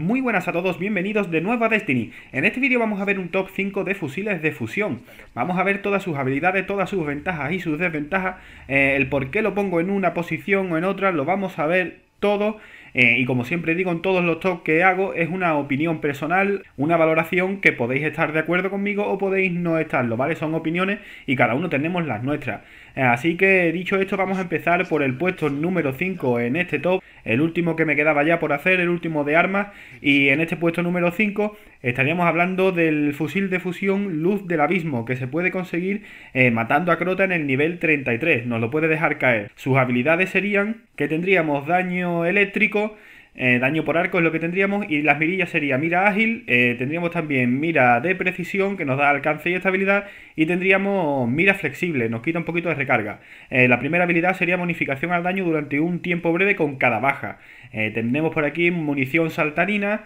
Muy buenas a todos, bienvenidos de nuevo a Destiny. En este vídeo vamos a ver un top 5 de fusiles de fusión. Vamos a ver todas sus habilidades, todas sus ventajas y sus desventajas, eh, el por qué lo pongo en una posición o en otra, lo vamos a ver todo. Eh, y como siempre digo en todos los tops que hago, es una opinión personal, una valoración que podéis estar de acuerdo conmigo o podéis no estarlo, ¿vale? Son opiniones y cada uno tenemos las nuestras. Eh, así que dicho esto, vamos a empezar por el puesto número 5 en este top, el último que me quedaba ya por hacer, el último de armas, y en este puesto número 5 estaríamos hablando del fusil de fusión Luz del Abismo, que se puede conseguir eh, matando a Crota en el nivel 33, nos lo puede dejar caer. Sus habilidades serían que tendríamos daño eléctrico, eh, daño por arco es lo que tendríamos y las mirillas sería mira ágil, eh, tendríamos también mira de precisión que nos da alcance y estabilidad y tendríamos mira flexible, nos quita un poquito de recarga. Eh, la primera habilidad sería bonificación al daño durante un tiempo breve con cada baja. tendremos por aquí munición saltarina,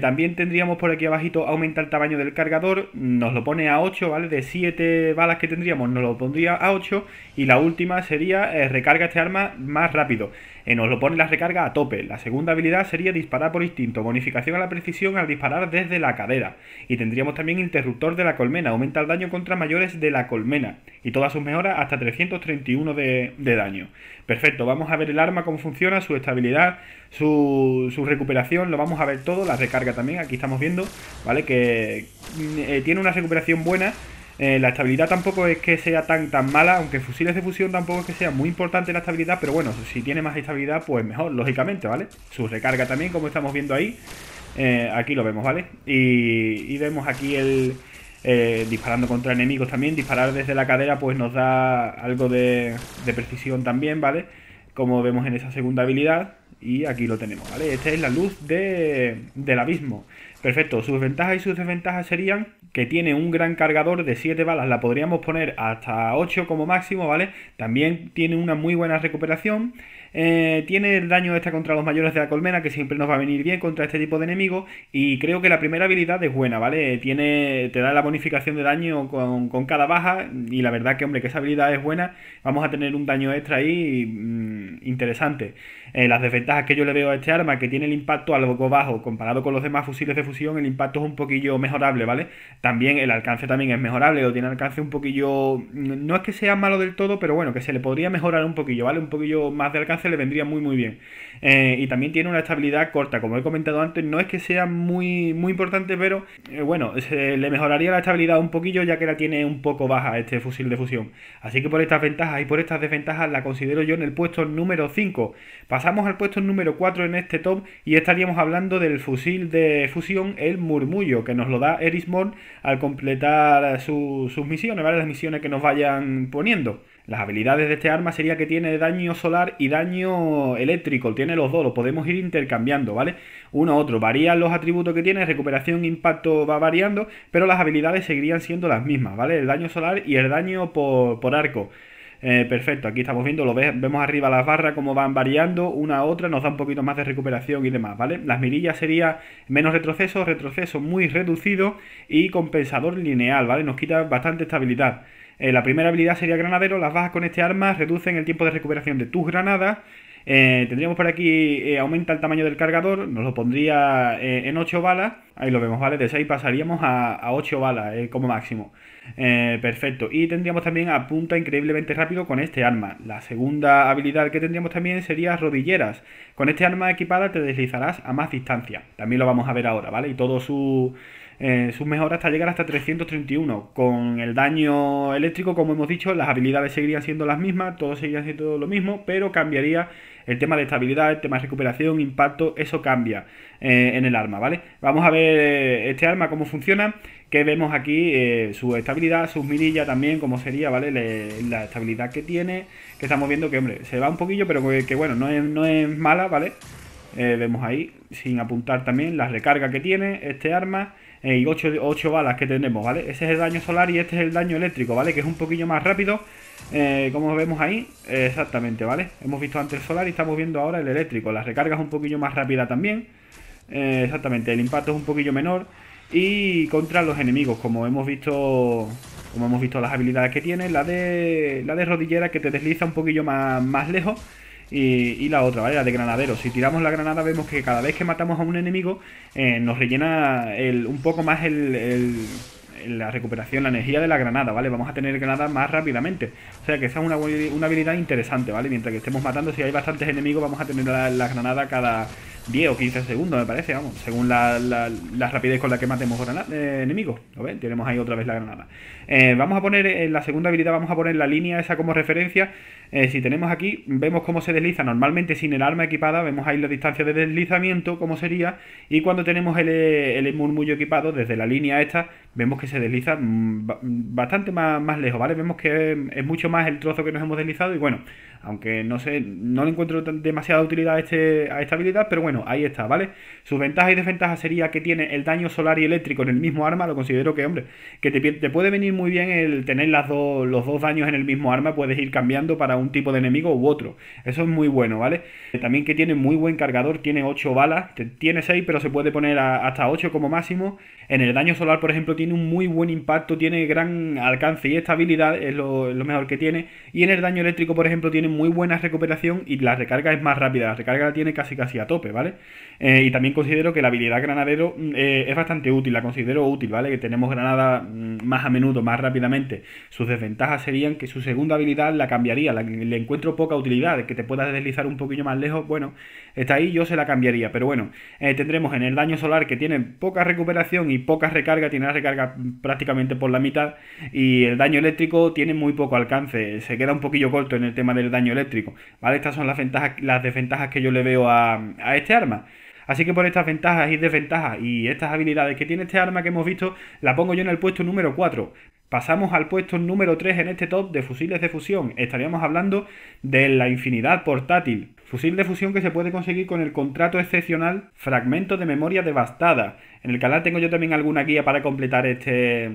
también tendríamos por aquí abajito aumenta el tamaño del cargador, nos lo pone a 8, ¿vale? De 7 balas que tendríamos nos lo pondría a 8 y la última sería recarga este arma más rápido nos lo pone la recarga a tope. La segunda habilidad sería disparar por instinto, bonificación a la precisión al disparar desde la cadera. Y tendríamos también interruptor de la colmena, aumenta el daño contra mayores de la colmena. Y todas sus mejoras hasta 331 de, daño. Perfecto, vamos a ver el arma, cómo funciona, su estabilidad, su, su, recuperación, lo vamos a ver todo, la recarga también, aquí estamos viendo, ¿vale? Que mm, eh, tiene una recuperación buena, eh, la estabilidad tampoco es que sea tan tan mala, aunque fusiles de fusión tampoco es que sea muy importante la estabilidad, pero bueno, si tiene más estabilidad, pues mejor, lógicamente, ¿vale? Su recarga también, como estamos viendo ahí. Eh, aquí lo vemos, ¿vale? Y, vemos aquí el eh, disparando contra enemigos también. Disparar desde la cadera pues nos da algo de, precisión también, ¿vale? vale como vemos en esa segunda habilidad, y aquí lo tenemos, ¿vale? Esta es la luz de, del abismo. Perfecto, sus ventajas y sus desventajas serían que tiene un gran cargador de 7 balas, la podríamos poner hasta 8 como máximo, ¿vale? También tiene una muy buena recuperación eh, tiene el daño extra este contra los mayores de la colmena, que siempre nos va a venir bien contra este tipo de enemigos. Y creo que la primera habilidad es buena, ¿vale? Tiene, te da la bonificación de daño con, cada baja. Y la verdad que, hombre, que esa habilidad es buena. Vamos a tener un daño extra ahí mm, interesante. Eh, las desventajas que yo le veo a este arma, que tiene el impacto algo bajo, comparado con los demás fusiles de fusión, el impacto es un poquillo mejorable, ¿vale? También el alcance también es mejorable, o tiene alcance un poquillo... Mm, no es que sea malo del todo, pero bueno, que se le podría mejorar un poquillo, ¿vale? Un poquillo más de alcance le vendría muy muy bien. Eh, y también tiene una estabilidad corta, como he comentado antes, no es que sea muy, muy importante, pero eh, bueno, se le mejoraría la estabilidad un poquillo, ya que la tiene un poco baja este fusil de fusión. Así que por estas ventajas y por estas desventajas la considero yo en el puesto número 5. Pasamos al puesto número 4 en este top y estaríamos hablando del fusil de fusión, el murmullo, que nos lo da Eris al completar sus misiones, ¿vale? Las misiones que nos vayan poniendo. Las habilidades de este arma sería que tiene daño solar y daño eléctrico, tiene los dos, lo podemos ir intercambiando, ¿vale? Uno a otro, varían los atributos que tiene, recuperación, impacto va variando, pero las habilidades seguirían siendo las mismas, ¿vale? El daño solar y el daño por, por arco. Eh, perfecto, aquí estamos viendo, lo vemos arriba las barras como van variando una a otra, nos da un poquito más de recuperación y demás, ¿vale? Las mirillas sería menos retroceso, retroceso muy reducido y compensador lineal, ¿vale? Nos quita bastante estabilidad. Eh, la primera habilidad sería granadero, las bajas con este arma reducen el tiempo de recuperación de tus granadas eh, tendríamos por aquí, eh, aumenta el tamaño del cargador, nos lo pondría eh, en 8 balas, ahí lo vemos, ¿vale? De 6 pasaríamos a, a 8 balas como máximo. perfecto. Y tendríamos también apunta increíblemente rápido con este arma. La segunda habilidad que tendríamos también sería rodilleras. Con este arma equipada te deslizarás a más distancia. También lo vamos a ver ahora, ¿vale? Y todo su eh, sus mejoras hasta llegar hasta 331. Con el daño eléctrico, como hemos dicho, las habilidades seguirían siendo las mismas, todo seguiría siendo lo mismo, pero cambiaría el tema de estabilidad, el tema de recuperación, impacto, eso cambia eh, en el arma, ¿vale? Vamos a ver eh, este arma cómo funciona, que vemos aquí su estabilidad, sus mirillas también, cómo sería, ¿vale? la estabilidad que tiene, que estamos viendo que, hombre, se va un poquillo, pero que, bueno, no es, no es mala, ¿vale? vemos ahí, sin apuntar también, la recarga que tiene este arma, eh, y 8, balas que tenemos, ¿vale? Ese es el daño solar y este es el daño eléctrico, ¿vale? Que es un poquillo más rápido, eh, como vemos ahí, exactamente, ¿vale? Hemos visto antes el solar y estamos viendo ahora el eléctrico. La recarga es un poquillo más rápida también, eh, exactamente, el impacto es un poquillo menor. Y contra los enemigos, como hemos visto como hemos visto las habilidades que tiene, la de, la de rodillera que te desliza un poquillo más, más lejos y, la otra, ¿vale? La de granadero. Si tiramos la granada vemos que cada vez que matamos a un enemigo eh, nos rellena un poco más la recuperación, la energía de la granada, ¿vale? Vamos a tener granada más rápidamente. O sea que esa es una, una habilidad interesante, ¿vale? Mientras que estemos matando, si hay bastantes enemigos, vamos a tener la granada cada, 10 o 15 segundos, me parece, vamos, según la, rapidez con la que matemos eh, enemigos. ¿Lo ven? Tenemos ahí otra vez la granada. Eh, vamos a poner, en eh, la segunda habilidad vamos a poner la línea esa como referencia. Eh, si tenemos aquí, vemos cómo se desliza normalmente sin el arma equipada, vemos ahí la distancia de deslizamiento, como sería, y cuando tenemos el, el murmullo equipado, desde la línea esta, vemos que se desliza mm, mm, bastante más, lejos, ¿vale? Vemos que es mucho más el trozo que nos hemos deslizado y bueno, aunque no sé, no le encuentro demasiada utilidad a, este, esta habilidad, pero bueno, ahí está, ¿vale? Sus ventajas y desventajas sería que tiene el daño solar y eléctrico en el mismo arma, lo considero que, hombre, que te, te puede venir muy bien el tener las los dos daños en el mismo arma, puedes ir cambiando para un tipo de enemigo u otro, eso es muy bueno, ¿vale? También que tiene muy buen cargador, tiene 8 balas, tiene 6, pero se puede poner hasta 8 como máximo, en el daño solar, por ejemplo, tiene tiene un muy buen impacto, tiene gran alcance y estabilidad, es lo, mejor que tiene. Y en el daño eléctrico, por ejemplo, tiene muy buena recuperación y la recarga es más rápida, la recarga la tiene casi casi a tope, ¿vale? Eh, y también considero que la habilidad granadero mm, eh, es bastante útil, la considero útil, ¿vale? Que tenemos granada mm, más a menudo, más rápidamente. Sus desventajas serían que su segunda habilidad la cambiaría, la, le encuentro poca utilidad, que te puedas deslizar un poquillo más lejos, bueno, está ahí, yo se la cambiaría, pero bueno, eh, tendremos en el daño solar que tiene poca recuperación y poca recarga, tiene la recarga prácticamente por la mitad y el daño eléctrico tiene muy poco alcance, se queda un poquillo corto en el tema del daño eléctrico, ¿vale? Estas son las, ventajas, las desventajas que yo le veo a, a este arma. Así que por estas ventajas y desventajas y estas habilidades que tiene este arma que hemos visto, la pongo yo en el puesto número 4. Pasamos al puesto número 3 en este top de fusiles de fusión. Estaríamos hablando de la infinidad portátil. Fusil de fusión que se puede conseguir con el contrato excepcional Fragmento de memoria devastada. En el canal tengo yo también alguna guía para completar este,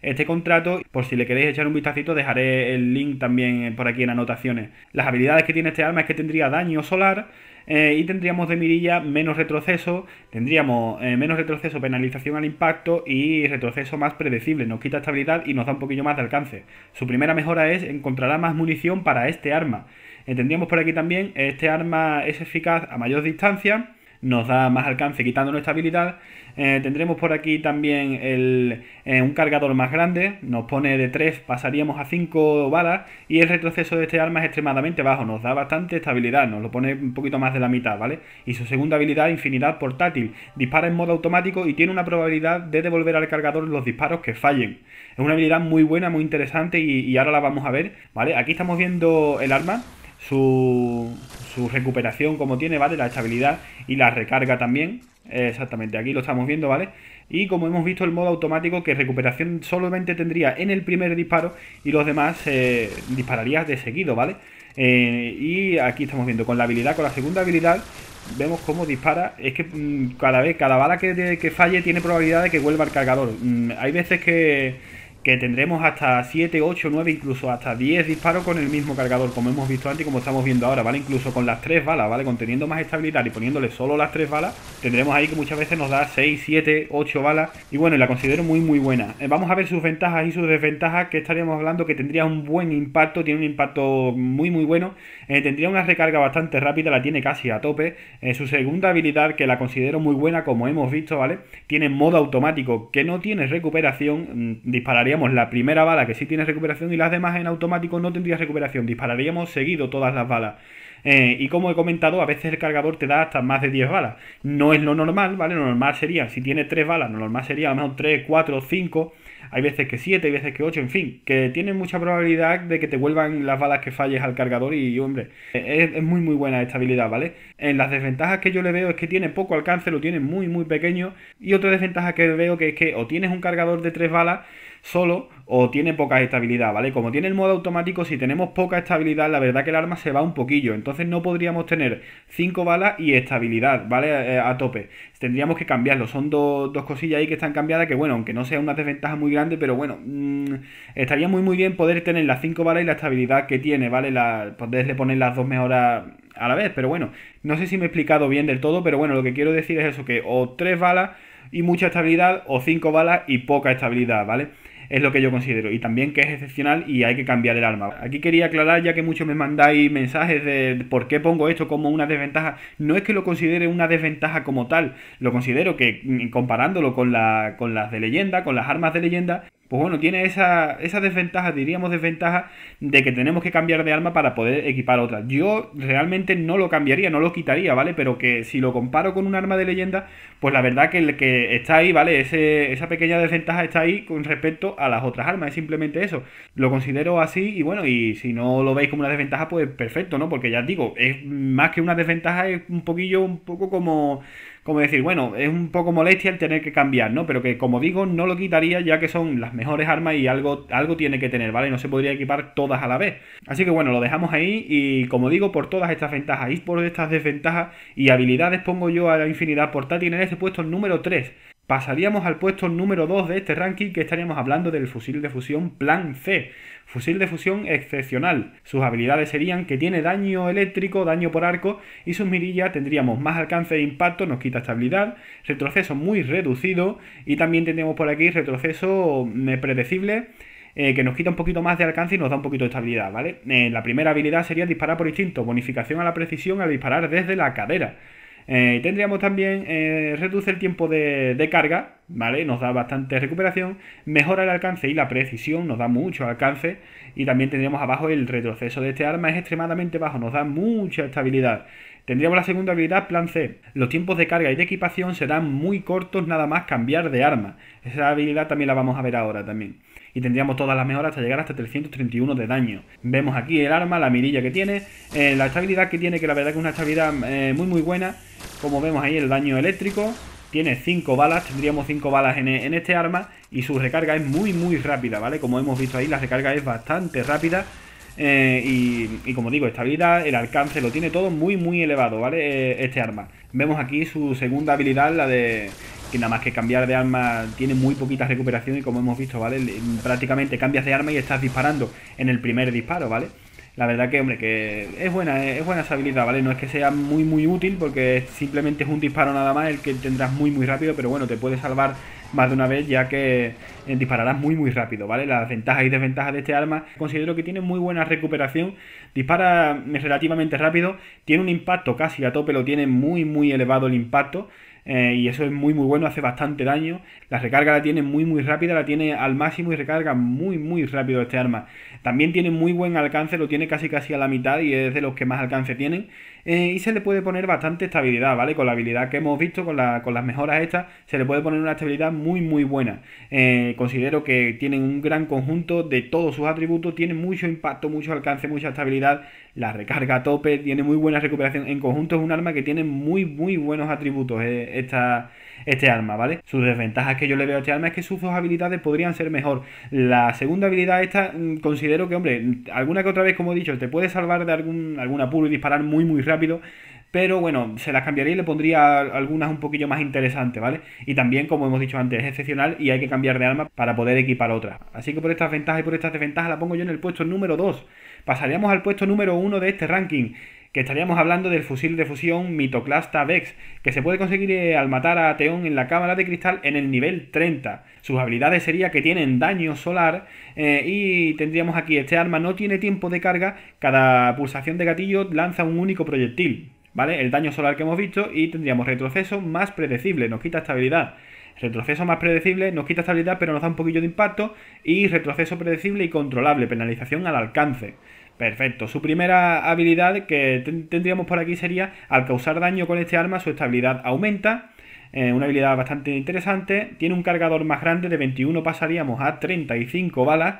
este contrato. Por si le queréis echar un vistacito, dejaré el link también por aquí en anotaciones. Las habilidades que tiene este arma es que tendría daño solar. Eh, y tendríamos de mirilla menos retroceso, tendríamos eh, menos retroceso, penalización al impacto y retroceso más predecible, nos quita estabilidad y nos da un poquillo más de alcance. Su primera mejora es encontrará más munición para este arma. Entendíamos por aquí también, este arma es eficaz a mayor distancia, nos da más alcance quitando nuestra habilidad. Eh, tendremos por aquí también el, eh, un cargador más grande, nos pone de 3, pasaríamos a 5 balas y el retroceso de este arma es extremadamente bajo, nos da bastante estabilidad, nos lo pone un poquito más de la mitad, ¿vale? Y su segunda habilidad, infinidad portátil, dispara en modo automático y tiene una probabilidad de devolver al cargador los disparos que fallen. Es una habilidad muy buena, muy interesante y, y ahora la vamos a ver, ¿vale? Aquí estamos viendo el arma su, recuperación como tiene, ¿vale? La estabilidad y la recarga también. Eh, exactamente, aquí lo estamos viendo, ¿vale? Y como hemos visto el modo automático que recuperación solamente tendría en el primer disparo y los demás eh, dispararías de seguido, ¿vale? Eh, y aquí estamos viendo con la habilidad, con la segunda habilidad, vemos cómo dispara. Es que mm, cada vez, cada bala que, falle tiene probabilidad de que vuelva al cargador. Mm, hay veces que que tendremos hasta 7, 8, 9, incluso hasta 10 disparos con el mismo cargador, como hemos visto antes y como estamos viendo ahora, ¿vale? Incluso con las 3 balas, ¿vale? Conteniendo más estabilidad y poniéndole solo las 3 balas, tendremos ahí que muchas veces nos da 6, 7, 8 balas. Y bueno, la considero muy, muy buena. Eh, vamos a ver sus ventajas y sus desventajas, que estaríamos hablando que tendría un buen impacto, tiene un impacto muy, muy bueno. Eh, tendría una recarga bastante rápida, la tiene casi a tope. Eh, su segunda habilidad, que la considero muy buena, como hemos visto, ¿vale? Tiene modo automático, que no tiene recuperación, mm, dispararía la primera bala que sí tiene recuperación y las demás en automático no tendría recuperación. Dispararíamos seguido todas las balas. Eh, y como he comentado, a veces el cargador te da hasta más de 10 balas. No es lo normal, ¿vale? Lo normal sería, si tiene 3 balas, lo normal sería a lo mejor 3, 4, 5. Hay veces que 7, veces que 8, en fin, que tiene mucha probabilidad de que te vuelvan las balas que falles al cargador y, hombre, eh, es, es muy muy buena esta habilidad, ¿vale? En las desventajas que yo le veo es que tiene poco alcance, lo tiene muy muy pequeño. Y otra desventaja que veo que es que o tienes un cargador de 3 balas solo o tiene poca estabilidad, ¿vale? Como tiene el modo automático, si tenemos poca estabilidad, la verdad que el arma se va un poquillo. Entonces no podríamos tener 5 balas y estabilidad, ¿vale? Eh, eh, a, tope. Tendríamos que cambiarlo. Son dos cosillas ahí que están cambiadas, que bueno, aunque no sea una desventaja muy grande, pero bueno, mm, estaría muy muy bien poder tener las 5 balas y la estabilidad que tiene, ¿vale? La, poderle poner las dos mejoras a la vez, pero bueno, no sé si me he explicado bien del todo, pero bueno, lo que quiero decir es eso, que o 3 balas y mucha estabilidad, o 5 balas y poca estabilidad, ¿vale? es lo que yo considero. Y también que es excepcional y hay que cambiar el arma. Aquí quería aclarar, ya que muchos me mandáis mensajes de por qué pongo esto como una desventaja. No es que lo considere una desventaja como tal. Lo considero que mm, comparándolo con, con las de leyenda, con las armas de leyenda, pues bueno, tiene esa, esa desventaja, diríamos desventaja, de que tenemos que cambiar de arma para poder equipar otra. Yo realmente no lo cambiaría, no lo quitaría, ¿vale? Pero que si lo comparo con un arma de leyenda, pues la verdad que el que está ahí, ¿vale? esa pequeña desventaja está ahí con respecto a las otras armas, es simplemente eso. Lo considero así y bueno, y si no lo veis como una desventaja, pues perfecto, ¿no? Porque ya os digo, es más que una desventaja, es un poquillo, un poco como como decir, bueno, es un poco molestia el tener que cambiar, ¿no? Pero que como digo, no lo quitaría ya que son las mejores armas y algo, algo tiene que tener, ¿vale? No se podría equipar todas a la vez. Así que bueno, lo dejamos ahí y como digo, por todas estas ventajas y por estas desventajas y habilidades pongo yo a la infinidad portátil en este puesto el número 3. Pasaríamos al puesto número 2 de este ranking que estaríamos hablando del fusil de fusión Plan C. Fusil de fusión excepcional. Sus habilidades serían que tiene daño eléctrico, daño por arco y sus mirillas tendríamos más alcance de impacto, nos quita estabilidad, retroceso muy reducido y también tenemos por aquí retroceso mm, eh, predecible. Eh, que nos quita un poquito más de alcance y nos da un poquito de estabilidad, ¿vale? Eh, la primera habilidad sería disparar por instinto, bonificación a la precisión al disparar desde la cadera. Eh, tendríamos también, eh, reduce el tiempo de, carga, ¿vale? Nos da bastante recuperación, mejora el alcance y la precisión, nos da mucho alcance. Y también tendríamos abajo el retroceso de este arma, es extremadamente bajo, nos da mucha estabilidad. Tendríamos la segunda habilidad, plan C. Los tiempos de carga y de equipación serán muy cortos nada más cambiar de arma. Esa habilidad también la vamos a ver ahora también. Y tendríamos todas las mejoras hasta llegar hasta 331 de daño. Vemos aquí el arma, la mirilla que tiene, eh, la estabilidad que tiene, que la verdad que es una estabilidad muy muy buena como vemos ahí el daño eléctrico. Tiene 5 balas, tendríamos 5 balas en, este arma y su recarga es muy muy rápida, ¿vale? Como hemos visto ahí, la recarga es bastante rápida. Eh, y, como digo, esta estabilidad, el alcance, lo tiene todo muy muy elevado, ¿vale? Eh, este arma. Vemos aquí su segunda habilidad, la de que nada más que cambiar de arma tiene muy poquita recuperación y como hemos visto, ¿vale? Prácticamente cambias de arma y estás disparando en el primer disparo, ¿vale? la verdad que, hombre, que es buena, es buena esa habilidad, ¿vale? No es que sea muy, muy útil, porque simplemente es un disparo nada más el que tendrás muy, muy rápido, pero bueno, te puede salvar más de una vez ya que eh, dispararás muy, muy rápido, ¿vale? Las ventajas y desventajas de este arma, considero que tiene muy buena recuperación, dispara mm, relativamente rápido, tiene un impacto casi a tope, lo tiene muy, muy elevado el impacto, eh, y eso es muy muy bueno, hace bastante daño. La recarga la tiene muy muy rápida, la tiene al máximo y recarga muy muy rápido este arma. También tiene muy buen alcance, lo tiene casi casi a la mitad y es de los que más alcance tienen. Eh, y se le puede poner bastante estabilidad, ¿vale? Con la habilidad que hemos visto, con, las mejoras estas, se le puede poner una estabilidad muy muy buena. Eh, considero que tienen un gran conjunto de todos sus atributos, tiene mucho impacto, mucho alcance, mucha estabilidad, la recarga a tope, tiene muy buena recuperación. En conjunto es un arma que tiene muy muy buenos atributos esta, este arma, ¿vale? Sus desventajas que yo le veo a este arma es que sus dos habilidades podrían ser mejor. La segunda habilidad esta mm, considero que, hombre, alguna que otra vez, como he dicho, te puede salvar de algún, apuro y disparar muy, muy rápido. Pero bueno, se las cambiaría y le pondría algunas un poquillo más interesantes, ¿vale? Y también, como hemos dicho antes, es excepcional y hay que cambiar de arma para poder equipar otra. Así que por estas ventajas y por estas desventajas la pongo yo en el puesto número 2. Pasaríamos al puesto número 1 de este ranking que estaríamos hablando del fusil de fusión Mitoclasta Vex, que se puede conseguir eh, al matar a Ateón en la cámara de cristal en el nivel 30. Sus habilidades sería que tienen daño solar eh, y tendríamos aquí, este arma no tiene tiempo de carga, cada pulsación de gatillo lanza un único proyectil, ¿vale? El daño solar que hemos visto y tendríamos retroceso más predecible, nos quita estabilidad retroceso más predecible, nos quita estabilidad pero nos da un poquillo de impacto y retroceso predecible y controlable, penalización al alcance. Perfecto. Su primera habilidad que tendríamos por aquí sería, al causar daño con este arma, su estabilidad aumenta. Eh, una habilidad bastante interesante. Tiene un cargador más grande, de 21 pasaríamos a 35 balas.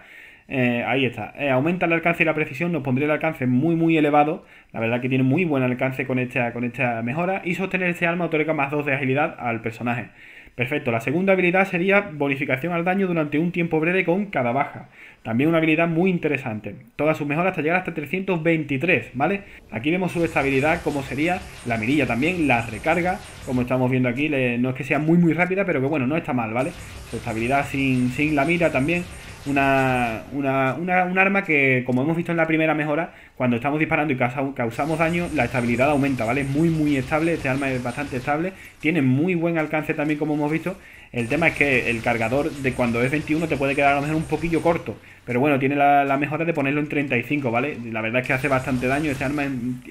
Eh, ahí está. Eh, aumenta el alcance y la precisión, nos pondría el alcance muy muy elevado. La verdad que tiene muy buen alcance con esta, con esta mejora. Y sostener este arma otorga más 2 de agilidad al personaje. Perfecto, la segunda habilidad sería bonificación al daño durante un tiempo breve con cada baja. También una habilidad muy interesante. Todas sus mejoras hasta llegar hasta 323, ¿vale? Aquí vemos su estabilidad, como sería la mirilla también, la recarga, como estamos viendo aquí, no es que sea muy muy rápida, pero que bueno, no está mal, ¿vale? Su estabilidad sin, sin la mira también una, un arma que, como hemos visto en la primera mejora, cuando estamos disparando y causamos daño, la estabilidad aumenta, ¿vale? Es muy, muy estable, este arma es bastante estable, tiene muy buen alcance también, como hemos visto. El tema es que el cargador de cuando es 21 te puede quedar a lo mejor un poquillo corto, pero bueno, tiene la, mejora de ponerlo en 35, ¿vale? La verdad es que hace bastante daño, este arma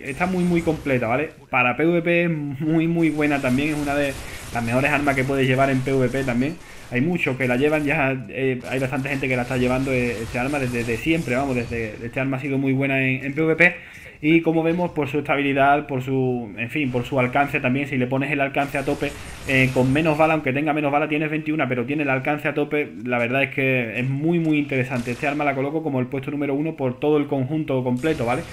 está muy, muy completa, ¿vale? Para PvP es muy, muy buena también, es una de las mejores armas que puedes llevar en PvP también hay muchos que la llevan, ya eh, hay bastante gente que la está llevando eh, este arma desde, siempre, vamos, desde este arma ha sido muy buena en, PvP y como vemos por su estabilidad, por su, en fin, por su alcance también, si le pones el alcance a tope eh, con menos bala, aunque tenga menos bala, tienes 21, pero tiene el alcance a tope, la verdad es que es muy muy interesante, este arma la coloco como el puesto número uno por todo el conjunto completo, ¿vale?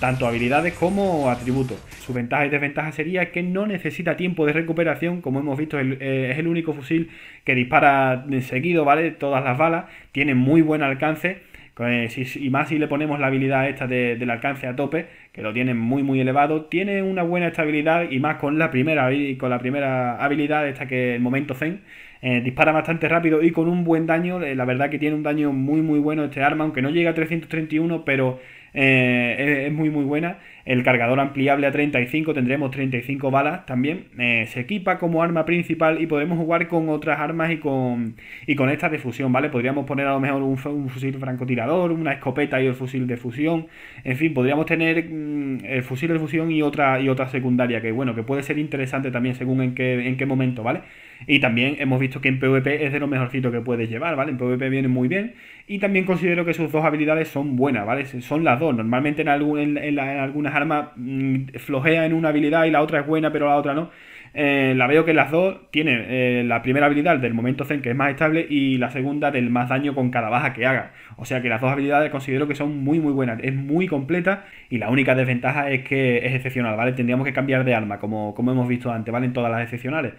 tanto habilidades como atributos. Su ventaja y desventaja sería que no necesita tiempo de recuperación, como hemos visto, eh, es el único fusil que dispara seguido, ¿vale? Todas las balas, tiene muy buen alcance. Eh, y más si le ponemos la habilidad esta del alcance a tope, que lo tiene muy muy elevado, tiene una buena estabilidad y más con la primera, con la primera habilidad, esta que el momento Zen, eh, dispara bastante rápido y con un buen daño, la verdad que tiene un daño muy muy bueno este arma, aunque no llega a 331, pero eh, es, muy muy buena. El cargador ampliable a 35, tendremos 35 balas también. Eh, se equipa como arma principal y podemos jugar con otras armas y con, y con estas de fusión, ¿vale? Podríamos poner a lo mejor un, fusil francotirador, una escopeta y el fusil de fusión. En fin, podríamos tener mm, el fusil de fusión y otra, y otra secundaria, que bueno, que puede ser interesante también según en qué, momento, ¿vale? Y también hemos visto que en PvP es de lo mejorcito que puedes llevar, ¿vale? En PvP viene muy bien. Y también considero que sus dos habilidades son buenas, ¿vale? Son las dos. Normalmente en, algún, en algunas armas mm, flojea en una habilidad y la otra es buena, pero la otra no. Eh, la veo que las dos tienen eh, la primera habilidad del momento zen que es más estable y la segunda del más daño con cada baja que haga. O sea que las dos habilidades considero que son muy muy buenas, es muy completa y la única desventaja es que es excepcional, ¿vale? Tendríamos que cambiar de arma como, como hemos visto antes, ¿vale? En todas las excepcionales.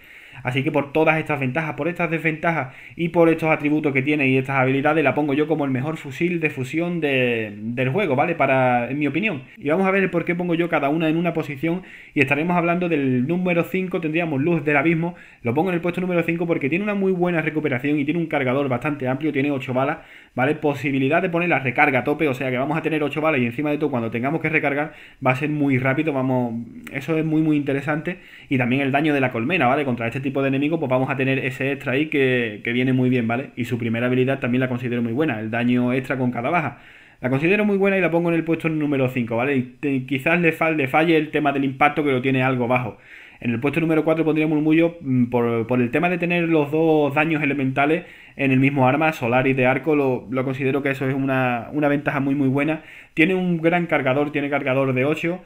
Así que por todas estas ventajas, por estas desventajas y por estos atributos que tiene y estas habilidades, la pongo yo como el mejor fusil de fusión del juego, ¿vale? Para, en mi opinión. Y vamos a ver por qué pongo yo cada una en una posición y estaremos hablando del número 5, tendríamos Luz del Abismo, lo pongo en el puesto número 5 porque tiene una muy buena recuperación y tiene un cargador bastante amplio, tiene 8 balas, ¿vale? Posibilidad de poner la recarga a tope, o sea que vamos a tener 8 balas y encima de todo cuando tengamos que recargar va a ser muy rápido, vamos, eso es muy muy interesante y también el daño de la colmena, ¿vale? Contra este tipo de enemigo, pues vamos a tener ese extra ahí que, viene muy bien, ¿vale? Y su primera habilidad también la considero muy buena, el daño extra con cada baja. La considero muy buena y la pongo en el puesto número 5, ¿vale? Y quizás le, falle, falle el tema del impacto que lo tiene algo bajo. En el puesto número 4 pondría murmullo mm, por, por el tema de tener los dos daños elementales en el mismo arma, solar y de arco, lo, considero que eso es una, ventaja muy muy buena. Tiene un gran cargador, tiene cargador de 8,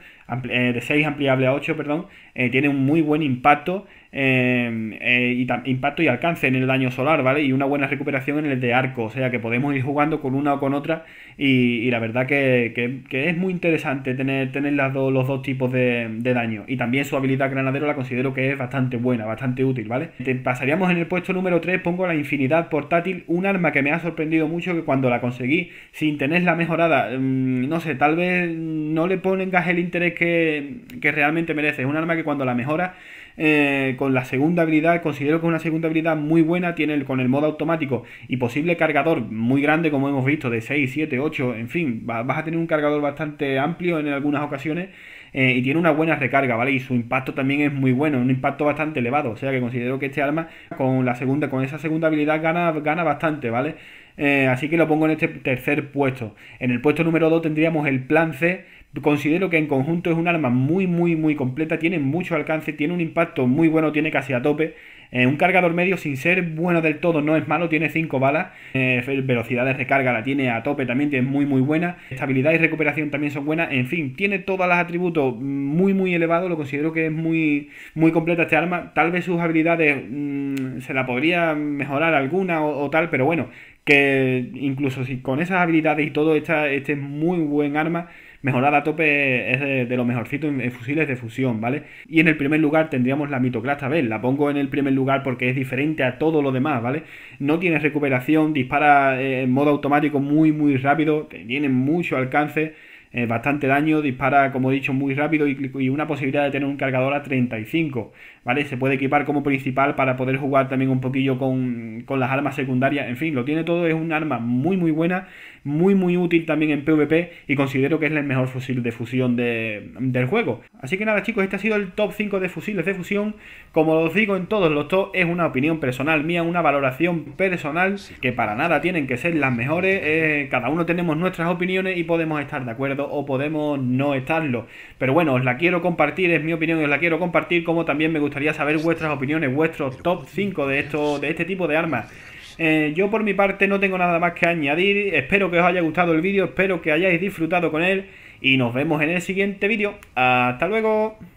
eh, de 6 ampliable a 8, perdón, eh, tiene un muy buen impacto, eh, y impacto y alcance en el daño solar, ¿vale? Y una buena recuperación en el de arco, o sea que podemos ir jugando con una o con otra, y, la verdad que, es muy interesante tener, tener las los dos tipos de, de daño. Y también su habilidad granadero la considero que es bastante buena, bastante útil, ¿vale? Pasaríamos en el puesto número 3, pongo la infinidad por un arma que me ha sorprendido mucho que cuando la conseguí sin tenerla mejorada, mm, no sé, tal vez no le pongas el interés que, realmente merece. Es un arma que cuando la mejora eh, con la segunda habilidad, considero que es una segunda habilidad muy buena, tiene con el modo automático y posible cargador muy grande como hemos visto, de 6, 7, 8, en fin, vas a tener un cargador bastante amplio en algunas ocasiones. Eh, y tiene una buena recarga, ¿vale? Y su impacto también es muy bueno, un impacto bastante elevado, o sea que considero que este arma con la segunda, con esa segunda habilidad gana, gana bastante, ¿vale? Eh, así que lo pongo en este tercer puesto. En el puesto número 2 tendríamos el plan C. Considero que en conjunto es un arma muy, muy, muy completa. Tiene mucho alcance, tiene un impacto muy bueno, tiene casi a tope. Eh, un cargador medio, sin ser bueno del todo, no es malo, tiene 5 balas. Eh, velocidad de recarga la tiene a tope, también tiene muy, muy buena. Estabilidad y recuperación también son buenas. En fin, tiene todos los atributos muy, muy elevados. Lo considero que es muy, muy completa este arma. Tal vez sus habilidades mm, se la podría mejorar alguna o, tal, pero bueno, que incluso si con esas habilidades y todo, este es muy buen arma. Mejorada a tope es de, lo mejorcito en, fusiles de fusión, ¿vale? Y en el primer lugar tendríamos la mitoclasta B, la pongo en el primer lugar porque es diferente a todo lo demás, ¿vale? No tiene recuperación, dispara eh, en modo automático muy, muy rápido, tiene mucho alcance eh, bastante daño, dispara, como he dicho, muy rápido y, y, una posibilidad de tener un cargador a 35. ¿vale? Se puede equipar como principal para poder jugar también un poquillo con, las armas secundarias. En fin, lo tiene todo, es un arma muy muy buena, muy muy útil también en PvP y considero que es el mejor fusil de fusión del juego. Así que nada chicos, este ha sido el top 5 de fusiles de fusión. Como os digo en todos los top, es una opinión personal mía, una valoración personal que para nada tienen que ser las mejores. Eh, cada uno tenemos nuestras opiniones y podemos estar de acuerdo o podemos no estarlo. Pero bueno, os la quiero compartir, es mi opinión, y os la quiero compartir como también me gusta gustaría saber vuestras opiniones, vuestros top 5 de, esto, de este tipo de armas. Eh, yo por mi parte no tengo nada más que añadir, espero que os haya gustado el vídeo, espero que hayáis disfrutado con él y nos vemos en el siguiente vídeo. Hasta luego.